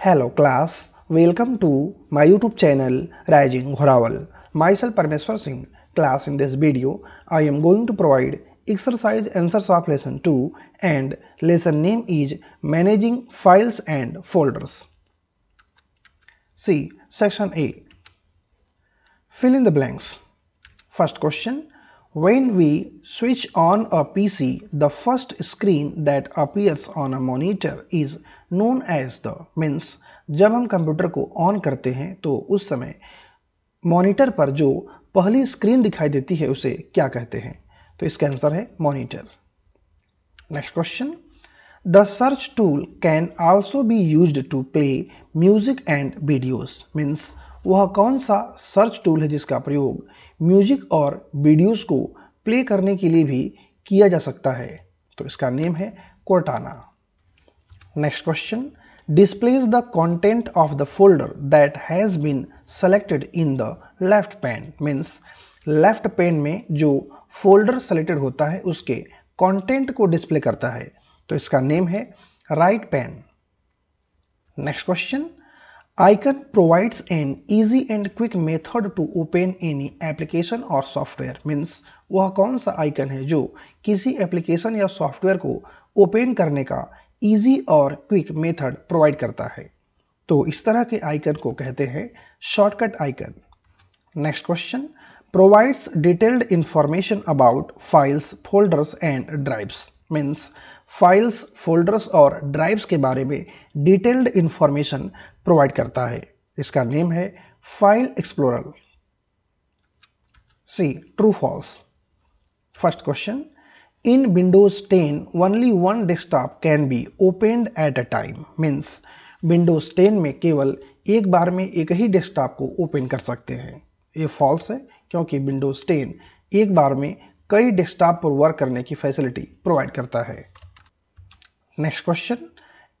Hello class, welcome to my YouTube channel Rajing Ghorawal. Myself Parmeswar Singh. Class in this video, I am going to provide exercise answers of lesson 2 and lesson name is managing files and folders. See section A. Fill in the blanks. First question, When we switch on a PC, the first screen that appears on a monitor is known as the means जब हम computer को on करते हैं तो उस समय monitor पर जो पहली स्क्रीन दिखाई देती है उसे क्या कहते हैं तो इसका आंसर है monitor next question The search tool can also be used to play music and videos. Means वह कौन सा सर्च टूल है जिसका प्रयोग म्यूजिक और वीडियोस को प्ले करने के लिए भी किया जा सकता है तो इसका नेम है Cortana next question displays the content of the folder that has been selected in the left pane means left pane में जो फोल्डर सेलेक्टेड होता है उसके कॉन्टेंट को डिस्प्ले करता है तो इसका नेम है right pane next question Icon provides an easy and quick method to open any application or software means वह कौन सा आइकन है जो किसी एप्लीकेशन या सॉफ्टवेयर को ओपन करने का इजी और क्विक मेथड प्रोवाइड करता है तो इस तरह के आइकन को कहते हैं shortcut icon next question provides detailed information about files folders and drives means files folders और ड्राइव्स के बारे में डिटेल्ड इंफॉर्मेशन प्रोवाइड करता है इसका नेम है file explorer C true false first question in Windows 10 only one desktop can be opened at a time means Windows 10 में केवल एक बार में एक ही डेस्कटॉप को ओपन कर सकते हैं ये फॉल्स है क्योंकि विंडोज 10 एक बार में कई डेस्कटॉप पर वर्क करने की फैसिलिटी प्रोवाइड करता है next question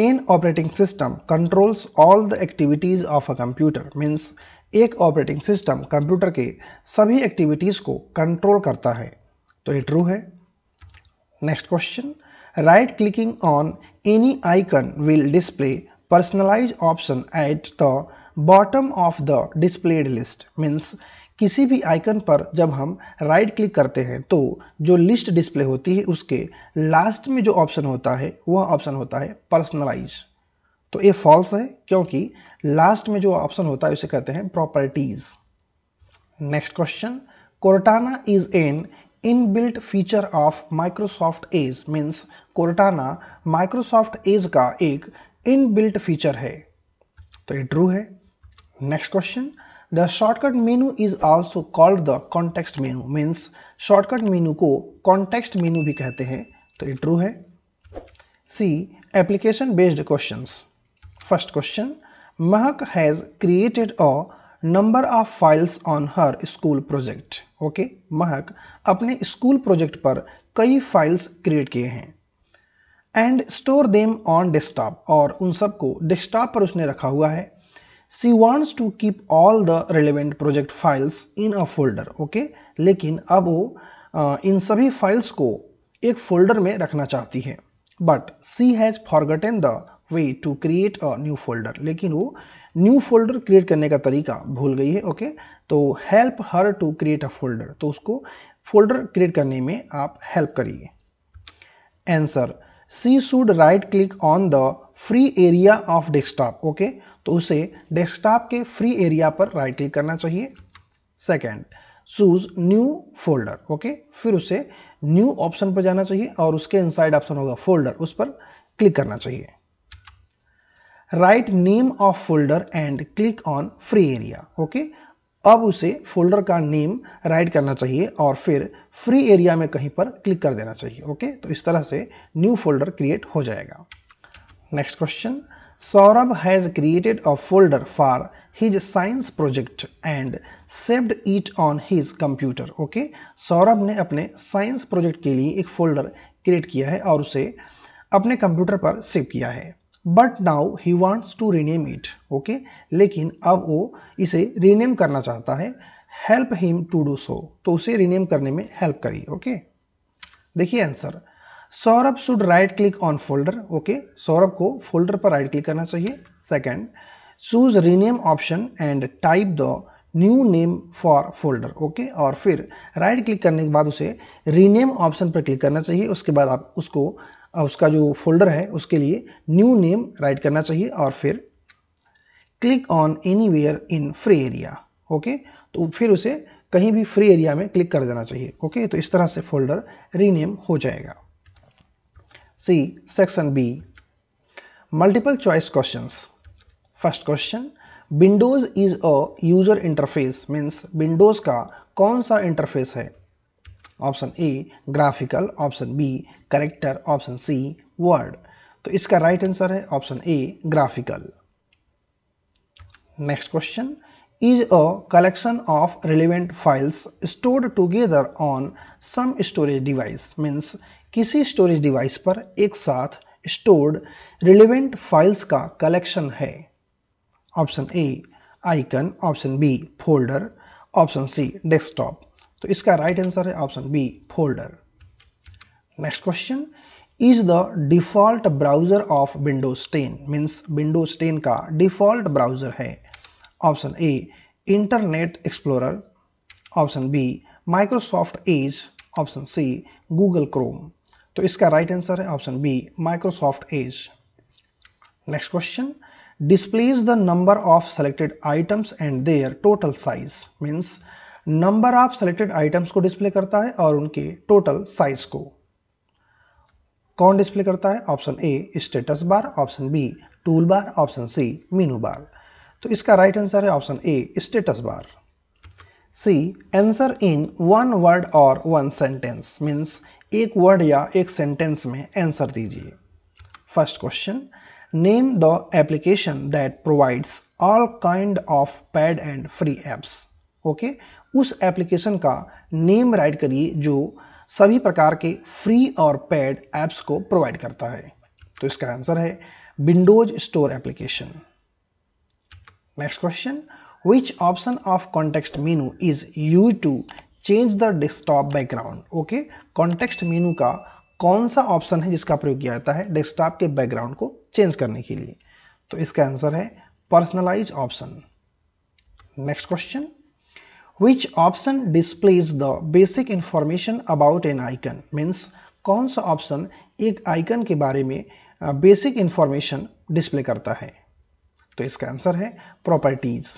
an operating system controls all the activities of a computer means एक ऑपरेटिंग सिस्टम कंप्यूटर के सभी एक्टिविटीज को कंट्रोल करता है तो ये ट्रू है next question right clicking on any icon will display personalise option at the bottom of the displayed list means किसी भी आइकन पर जब हम राइट क्लिक करते हैं तो जो लिस्ट डिस्प्ले होती है उसके लास्ट में जो ऑप्शन होता है वह ऑप्शन होता है पर्सनलाइज तो ये फॉल्स है क्योंकि लास्ट में जो ऑप्शन होता है उसे कहते हैं properties next question Cortana is an inbuilt feature of Microsoft Edge means Cortana Microsoft Edge का एक इनबिल्ट फीचर है तो ये ट्रू है next question The shortcut menu is also called the context menu means shortcut menu को context menu भी कहते हैं तो ये true है C application based questions first question Mahak has created a number of files on her school project okay Mahak अपने school project पर कई files create किए हैं and store them on desktop और उन सबको डेस्कटॉप पर उसने रखा हुआ है she wants to keep all the relevant project files in a folder okay लेकिन अब वो इन सभी फाइल्स को एक फोल्डर में रखना चाहती है but she has forgotten the way to create a new folder लेकिन वो न्यू फोल्डर क्रिएट करने का तरीका भूल गई है ओके okay? तो help her to create a folder तो उसको फोल्डर क्रिएट करने में आप हेल्प करिए answer she should right click on the free area of desktop okay तो उसे डेस्कटॉप के फ्री एरिया पर राइट क्लिक करना चाहिए second choose new folder okay फिर उसे न्यू ऑप्शन पर जाना चाहिए और उसके इनसाइड ऑप्शन होगा फोल्डर उस पर क्लिक करना चाहिए right name of folder and click on free area okay अब उसे फोल्डर का नेम राइट करना चाहिए और फिर फ्री एरिया में कहीं पर क्लिक कर देना चाहिए ओके तो इस तरह से न्यू फोल्डर क्रिएट हो जाएगा next question Saurabh has created a folder for his science project and saved it on his computer okay Saurabh ने अपने साइंस प्रोजेक्ट के लिए एक फोल्डर क्रिएट किया है और उसे अपने कंप्यूटर पर सेव किया है but now he wants to rename it okay लेकिन अब वो इसे रीनेम करना चाहता है help him to do so तो उसे रीनेम करने में हेल्प करिए ओके देखिए answer Saurabh should right click on folder okay Saurabh को फोल्डर पर राइट क्लिक करना चाहिए second choose rename option and type the new name for folder okay और फिर राइट क्लिक करने के बाद उसे रीनेम ऑप्शन पर क्लिक करना चाहिए उसके बाद आप उसको उसका जो फोल्डर है उसके लिए न्यू नेम राइट करना चाहिए और फिर click on anywhere in free area okay तो फिर उसे कहीं भी फ्री एरिया में क्लिक कर देना चाहिए ओके तो इस तरह से फोल्डर रीनेम हो जाएगा See section B. Multiple choice questions. First question Windows is a user interface means Windows का कौन सा इंटरफेस है option A graphical option B character option C word तो इसका राइट right आंसर है option A graphical next question is a collection of relevant files stored together on some storage device means किसी storage device पर एक साथ stored relevant files का collection है option A icon option B folder option C desktop तो इसका right right answer है option B folder next question is the default browser of Windows 10 means Windows 10 का default browser है option A Internet Explorer option B Microsoft Edge option C Google Chrome तो इसका right answer है option B Microsoft Edge next question displays the number of selected items and their total size means number of selected items को display करता है और उनके total size को कौन डिस्प्ले करता है option A status bar option B tool bar option C menu bar तो इसका राइट आंसर है option A status bar C answer in one word और वन सेंटेंस मीन्स एक वर्ड या एक सेंटेंस में आंसर दीजिए first question name the application that provides all kind of paid and free apps okay उस application का name write करिए जो सभी प्रकार के फ्री और पेड एप्स को प्रोवाइड करता है तो इसका आंसर है Windows Store application Next question. Which option of context menu is used to change the desktop background? Okay, context menu का कौन सा ऑप्शन है जिसका प्रयोग किया जाता है डेस्कटॉप के बैकग्राउंड को चेंज करने के लिए तो इसका आंसर है personalise option next question which option displays the basic information about an icon means कौन सा ऑप्शन एक आइकन के बारे में बेसिक इंफॉर्मेशन डिस्प्ले करता है तो इसका आंसर है properties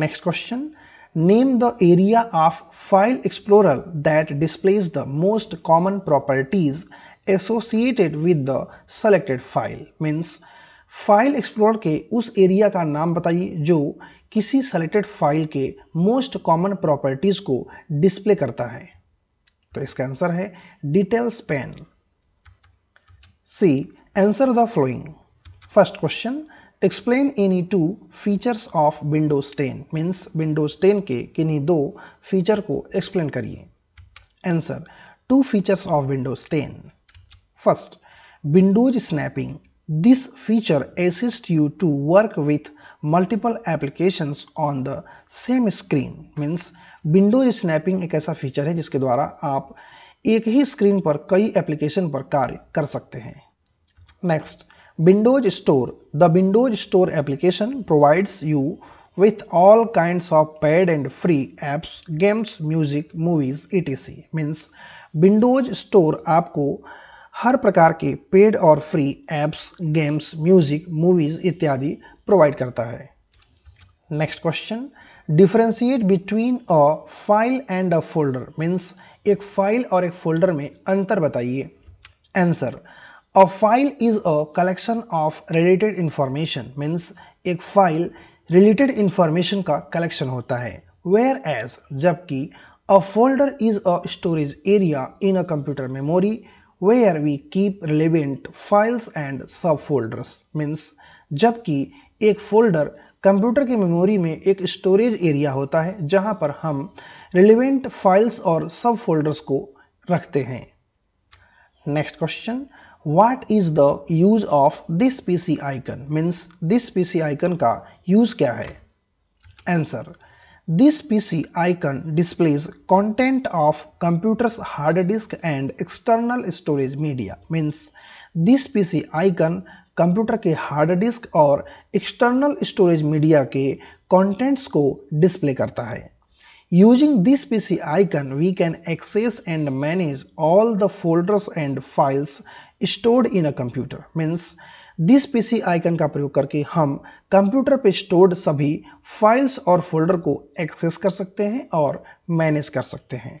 next question name the area of file explorer that displays the most common properties associated with the selected file means file explorer के उस एरिया का नाम बताइए जो किसी सेलेक्टेड फाइल के मोस्ट कॉमन प्रॉपर्टीज को डिस्प्ले करता है तो इसका आंसर है details pane C answer the following First question, explain any two features of Windows 10 means Windows 10 के किन्हीं दो feature को explain करिए Answer, two features of Windows 10. First, Windows snapping. This feature assists you to work with multiple applications on the same screen means Windows snapping एक ऐसा feature है जिसके द्वारा आप एक ही स्क्रीन पर कई एप्लीकेशन पर कार्य कर सकते हैं next Windows Store. The Windows Store application provides you with all kinds of paid and free apps, games, music, movies, etc. Means Windows Store आपको हर प्रकार के पेड और free apps games music movies इत्यादि प्रोवाइड करता है next question differentiate between a file and a folder means एक file और एक फोल्डर में अंतर बताइए answer A file is a collection of related information means एक file related information का collection होता है whereas जबकि a folder is a storage area in a computer memory where we keep relevant files and subfolders means जबकि एक folder computer की memory में एक स्टोरेज एरिया होता है जहां पर हम रिलेवेंट फाइल्स और सब फोल्डर्स को रखते हैं next question what is the use of this pc icon means this pc icon ka use kya hai answer this pc icon displays content of computer's hard disk and external storage media means this pc icon computer के hard disk और external storage media के contents को display करता है Using this PC icon, we can access and manage all the folders and files stored in a computer means this PC icon का प्रयोग करके हम कंप्यूटर पे स्टोर्ड सभी फाइल्स और फोल्डर को एक्सेस कर सकते हैं और मैनेज कर सकते हैं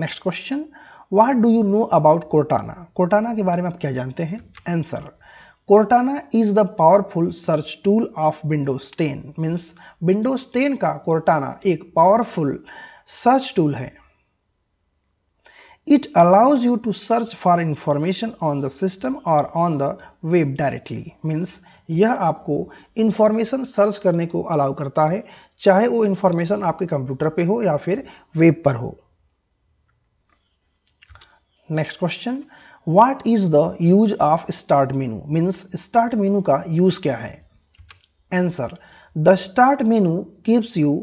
next question what do you know about Cortana Cortana के बारे में आप क्या जानते हैं answer Cortana is the powerful search tool of Windows 10 means Windows 10 का कोर्टाना एक पावरफुल सर्च टूल है It allows you to search for information on the system or on the web directly. Means यह आपको information search करने को allow करता है चाहे वो information आपके कंप्यूटर पे हो या फिर वेब पर हो next question what is the use of start menu means start menu का यूज क्या है answer the start menu gives you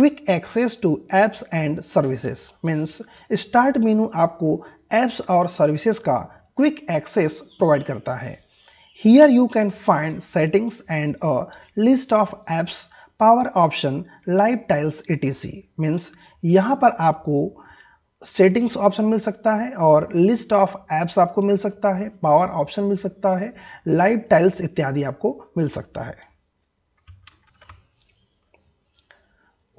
quick access to apps and services means start menu आपको एप्स और सर्विसेज का quick access provide करता है here you can find settings and a list of apps power option live tiles A T C means यहाँ पर आपको settings option मिल सकता है और लिस्ट ऑफ एप्स आपको मिल सकता है पावर ऑप्शन मिल सकता है लाइव टाइल्स इत्यादि आपको मिल सकता है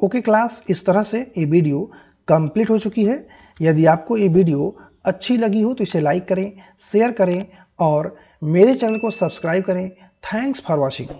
ओके okay क्लास इस तरह से ये वीडियो कंप्लीट हो चुकी है यदि आपको ये वीडियो अच्छी लगी हो तो इसे लाइक करें शेयर करें और मेरे चैनल को सब्सक्राइब करें थैंक्स फॉर वॉचिंग